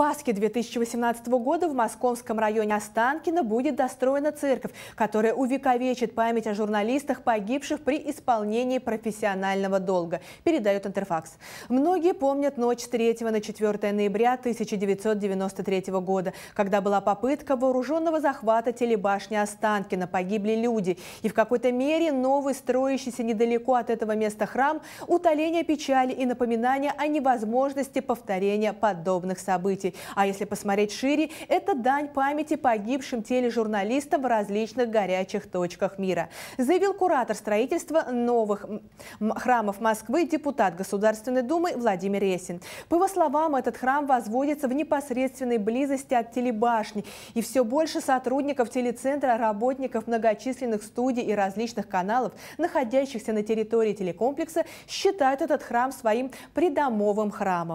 Пасхи 2018 года в московском районе Останкино будет достроена церковь, которая увековечит память о журналистах, погибших при исполнении профессионального долга, передает Интерфакс. Многие помнят ночь с 3 на 4 ноября 1993 года, когда была попытка вооруженного захвата телебашни Останкино, погибли люди. И в какой-то мере новый, строящийся недалеко от этого места храм, утоление печали и напоминание о невозможности повторения подобных событий событий. А если посмотреть шире, это дань памяти погибшим тележурналистам в различных горячих точках мира, заявил куратор строительства новых храмов Москвы депутат Государственной Думы Владимир Ресин. По его словам, этот храм возводится в непосредственной близости от телебашни, и все больше сотрудников телецентра, работников многочисленных студий и различных каналов, находящихся на территории телекомплекса, считают этот храм своим придомовым храмом.